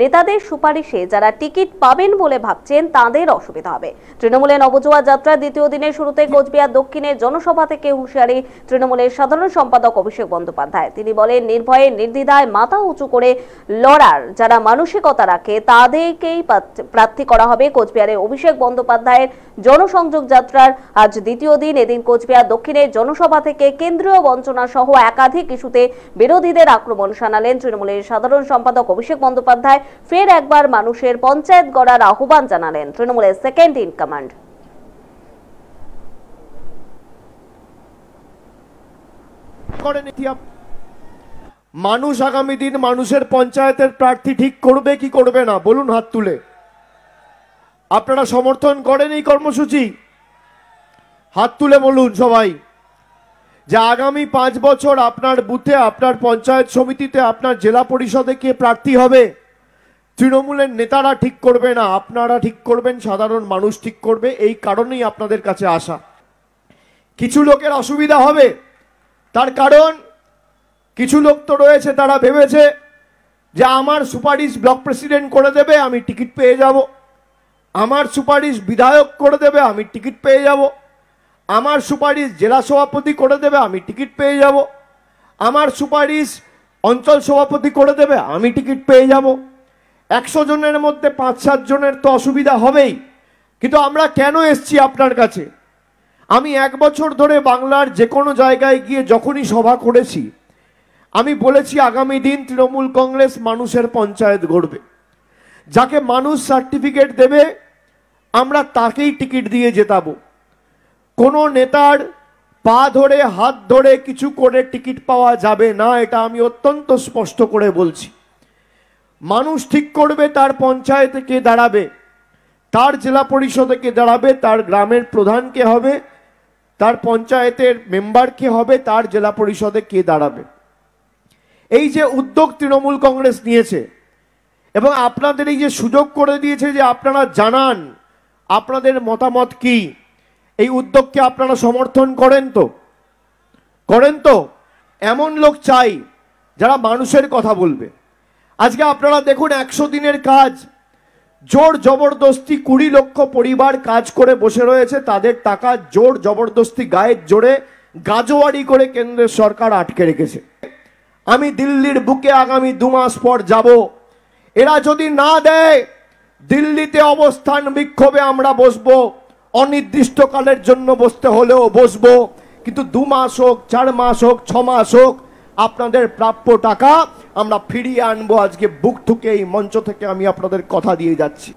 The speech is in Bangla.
নেতাদের সুপারিশে যারা টিকিট পাবেন বলে ভাবছেন তাদের অসুবিধা হবে তৃণমূলে নবজোয়া যাত্রার দ্বিতীয় দিনের শুরুতে কোচবিহার দক্ষিণের জনসভা থেকে হুঁশিয়ারি তৃণমূলের সাধারণ সম্পাদক অভিষেক বন্দ্যোপাধ্যায় তিনি বলেন নির্ভয়ে নির্দ্বিধায় মাথা উঁচু করে লড়ার যারা মানসিকতা রাখে তাদেরকেই প্রার্থী করা হবে কোচবিহারে অভিষেক বন্দ্যোপাধ্যায়ের জনসংযোগ যাত্রার আজ দ্বিতীয় দিন এদিন কোচবিহার দক্ষিণের জনসভা থেকে কেন্দ্রীয় বঞ্চনা সহ একাধিক ইস্যুতে বিরোধীদের আক্রমণ শানালেন তৃণমূলের সাধারণ সম্পাদক অভিষেক বন্দ্যোপাধ্যায় এলাকায় ফের একবার মানুষের পঞ্চায়েত গড়ার আহ্বান জানালেন তৃণমূলের সেকেন্ড ইন কমান্ড মানুষ আগামী দিন মানুষের পঞ্চায়েতের প্রার্থী ঠিক করবে কি করবে না বলুন হাত তুলে আপনারা সমর্থন করেন এই কর্মসূচি হাত তুলে বলুন সবাই যে আগামী পাঁচ বছর আপনার বুথে আপনার পঞ্চায়েত সমিতিতে আপনার জেলা পরিষদে কে প্রার্থী হবে তৃণমূলের নেতারা ঠিক করবে না আপনারা ঠিক করবেন সাধারণ মানুষ ঠিক করবে এই কারণেই আপনাদের কাছে আসা কিছু লোকের অসুবিধা হবে তার কারণ কিছু লোক তো রয়েছে তারা ভেবেছে যে আমার সুপারিশ ব্লক প্রেসিডেন্ট করে দেবে আমি টিকিট পেয়ে যাব আমার সুপারিশ বিধায়ক করে দেবে আমি টিকিট পেয়ে যাব আমার সুপারিশ জেলা সভাপতি করে দেবে আমি টিকিট পেয়ে যাব আমার সুপারিশ অঞ্চল সভাপতি করে দেবে আমি টিকিট পেয়ে যাব একশো জনের মধ্যে পাঁচ সাত জনের তো অসুবিধা হবেই কিন্তু আমরা কেন এসছি আপনার কাছে আমি এক বছর ধরে বাংলার যে কোনো জায়গায় গিয়ে যখনই সভা করেছি আমি বলেছি আগামী দিন তৃণমূল কংগ্রেস মানুষের পঞ্চায়েত গড়বে যাকে মানুষ সার্টিফিকেট দেবে আমরা তাকেই টিকিট দিয়ে জেতাবো কোনো নেতার পা ধরে হাত ধরে কিছু করে টিকিট পাওয়া যাবে না এটা আমি অত্যন্ত স্পষ্ট করে বলছি মানুষ ঠিক করবে তার পঞ্চায়েতে কে দাঁড়াবে তার জেলা পরিষদে কে দাঁড়াবে তার গ্রামের প্রধান কে হবে তার পঞ্চায়েতের মেম্বার কে হবে তার জেলা পরিষদে কে দাঁড়াবে এই যে উদ্যোগ তৃণমূল কংগ্রেস নিয়েছে এবং আপনাদের এই যে সুযোগ করে দিয়েছে যে আপনারা জানান আপনাদের মতামত কি এই উদ্যোগকে আপনারা সমর্থন করেন তো করেন তো এমন লোক চাই যারা মানুষের কথা বলবে আজকে আপনারা দেখুন একশো দিনের কাজ জোর জবরদস্তি কুড়ি লক্ষ পরিবার কাজ করে বসে রয়েছে তাদের টাকা জোর জবরদস্তি গায়ের জোরে গাজোয়ারি করে কেন্দ্রের সরকার আটকে রেখেছে আমি দিল্লির বুকে আগামী দু মাস পর যাব এরা যদি না দেয় দিল্লিতে অবস্থান বিক্ষোভে আমরা বসবো অনির্দিষ্টকালের জন্য বসতে হলেও বসবো কিন্তু দু মাস হোক চার মাস হোক ছ মাস হোক আপনাদের প্রাপ্য টাকা আমরা ফিরিয়ে আনবো আজকে বুক থুকে এই মঞ্চ থেকে আমি আপনাদের কথা দিয়ে যাচ্ছি